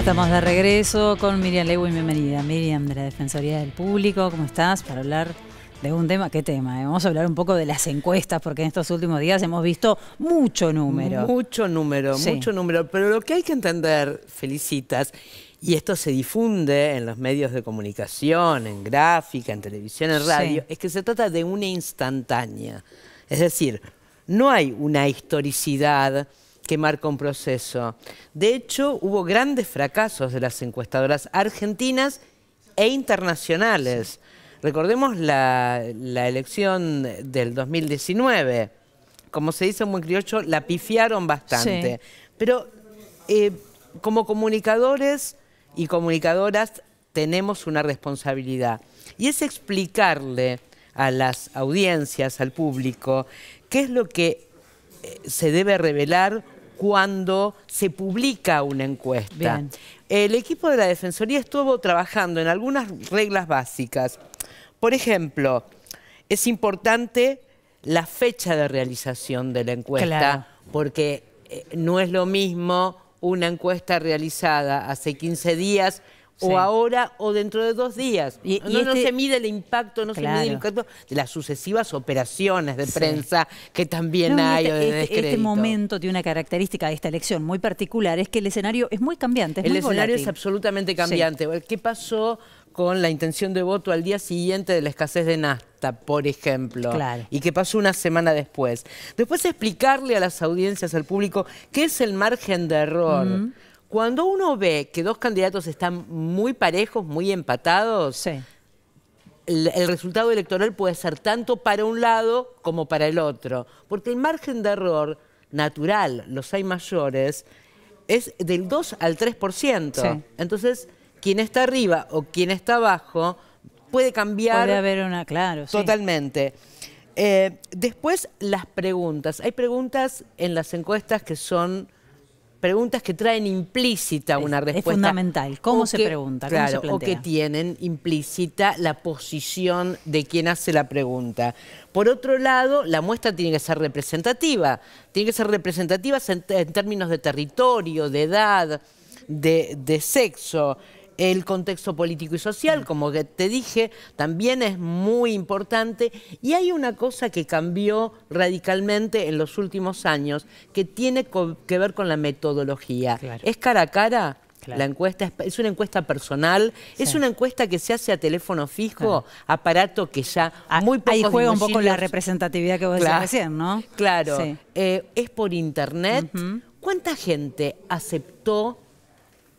Estamos de regreso con Miriam Lewin, bienvenida. Miriam de la Defensoría del Público, ¿cómo estás? Para hablar de un tema, ¿qué tema? Eh? Vamos a hablar un poco de las encuestas, porque en estos últimos días hemos visto mucho número. Mucho número, mucho número. Pero lo que hay que entender, felicitas, y esto se difunde en los medios de comunicación, en gráfica, en televisión, en radio, es que se trata de una instantánea. Es decir, no hay una historicidad que marca un proceso. De hecho, hubo grandes fracasos de las encuestadoras argentinas e internacionales. Recordemos la, elección del 2019. Como se dice en buen criollo, la pifiaron bastante. Pero eh, como comunicadores y comunicadoras tenemos una responsabilidad. Y es explicarle a las audiencias, al público, qué es lo que eh, se debe revelar cuando se publica una encuesta. El equipo de la Defensoría estuvo trabajando en algunas reglas básicas. Por ejemplo, es importante la fecha de realización de la encuesta, porque eh, no es lo mismo una encuesta realizada hace 15 días o ahora o dentro de dos días. Y, no, se mide el impacto, no se mide el impacto de las sucesivas operaciones de prensa que también hay. Este, este, este momento tiene una característica de esta elección muy particular, es que el escenario es muy cambiante. Es el escenario es absolutamente cambiante. ¿Qué pasó? con la intención de voto al día siguiente de la escasez de nafta, por ejemplo, y ¿qué pasó una semana después. Después explicarle a las audiencias, al público, qué es el margen de error. Cuando uno ve que dos candidatos están muy parejos, muy empatados, el, resultado electoral puede ser tanto para un lado como para el otro, porque el margen de error natural, los hay mayores, es del 2 al 3%. Entonces, quien está arriba o quien está abajo puede cambiar. Puede haber una, claro. Totalmente. Eh, después, las preguntas. Hay preguntas en las encuestas que son preguntas que traen implícita una respuesta. Es fundamental. ¿Cómo se pregunta? claro, o que tienen implícita la posición de quien hace la pregunta. Por otro lado, la muestra tiene que ser representativa. Tiene que ser representativa en, términos de territorio, de edad, de sexo el contexto político y social, mm. como te dije, también es muy importante. Y hay una cosa que cambió radicalmente en los últimos años que tiene que ver con la metodología. ¿Es cara a cara? La encuesta es una encuesta personal, es una encuesta que se hace a teléfono fijo, aparato que ya ah, muy Ahí juega un poco la representatividad que vos decías recién, ¿no? Claro. Eh, es por internet. ¿Cuánta gente aceptó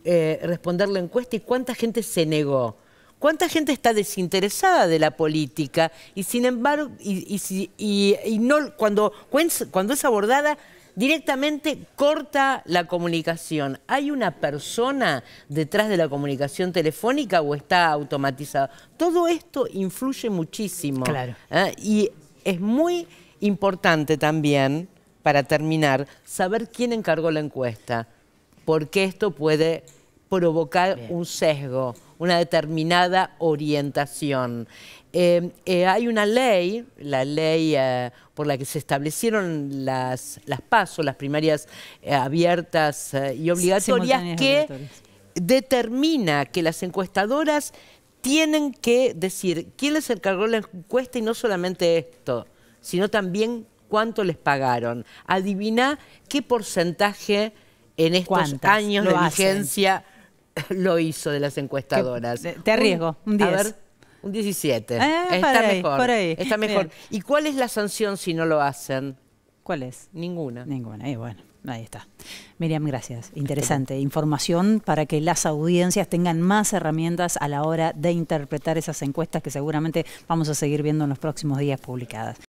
eh, responder la encuesta y cuánta gente se negó. ¿Cuánta gente está desinteresada de la política? Y sin embargo, y, cuando, cuando es abordada, directamente corta la comunicación. ¿Hay una persona detrás de la comunicación telefónica o está automatizado? Todo esto influye muchísimo. ¿eh? Y es muy importante también, para terminar, saber quién encargó la encuesta porque esto puede provocar un sesgo, una determinada orientación. Em, eh, hay una ley, la ley eh, por la que se establecieron las, las PASO, las primarias eh, abiertas y obligatorias, que determina que las encuestadoras tienen que decir quién les encargó la encuesta y no solamente esto, sino también cuánto les pagaron. Adivina qué porcentaje en estos años de vigencia lo hizo de las encuestadoras? Te arriesgo, un 10. A ver, un 17. Eh, está, mejor, está mejor. ¿Y cuál es la sanción si no lo hacen? ¿Cuál es? Ninguna. Ninguna, y bueno. Ahí está. Miriam, gracias. Interesante. Información para que las audiencias tengan más herramientas a la hora de interpretar esas encuestas que seguramente vamos a seguir viendo en los próximos días publicadas.